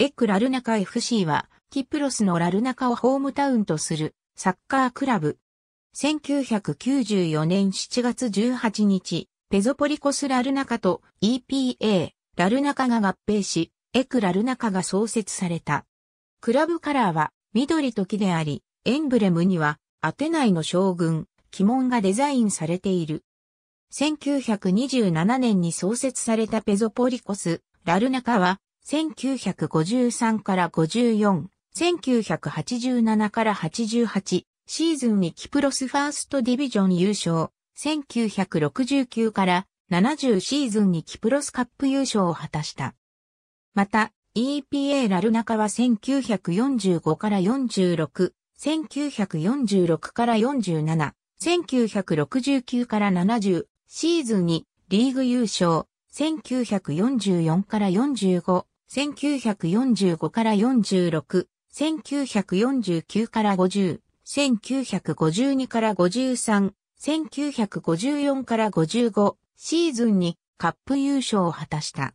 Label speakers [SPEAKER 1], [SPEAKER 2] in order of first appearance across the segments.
[SPEAKER 1] エクラルナカ FC は、キプロスのラルナカをホームタウンとするサッカークラブ。1994年7月18日、ペゾポリコスラルナカと EPA ラルナカが合併し、エクラルナカが創設された。クラブカラーは緑と木であり、エンブレムにはアテナイの将軍、鬼門がデザインされている。1927年に創設されたペゾポリコス、ラルナカは1953から54、1987から88シーズンにキプロスファーストディビジョン優勝、1969から70シーズンにキプロスカップ優勝を果たした。また、EPA ラルナカは1945から46、1946から47、1969から70シーズンにリーグ優勝、1944から45、1945から46、1949から50、1952から53、1954から55シーズンにカップ優勝を果たした。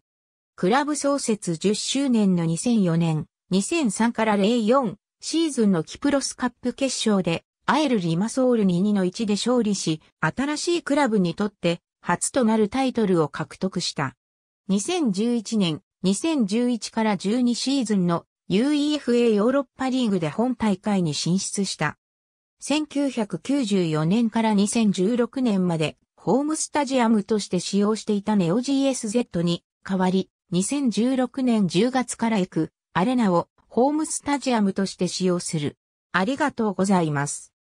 [SPEAKER 1] クラブ創設10周年の2004年、2003から04シーズンのキプロスカップ決勝でアエル・リマソールに2の1で勝利し、新しいクラブにとって初となるタイトルを獲得した。2011年2011から12シーズンの UEFA ヨーロッパリーグで本大会に進出した。1994年から2016年までホームスタジアムとして使用していたネオ GSZ に代わり、2016年10月から行くアレナをホームスタジアムとして使用する。ありがとうございます。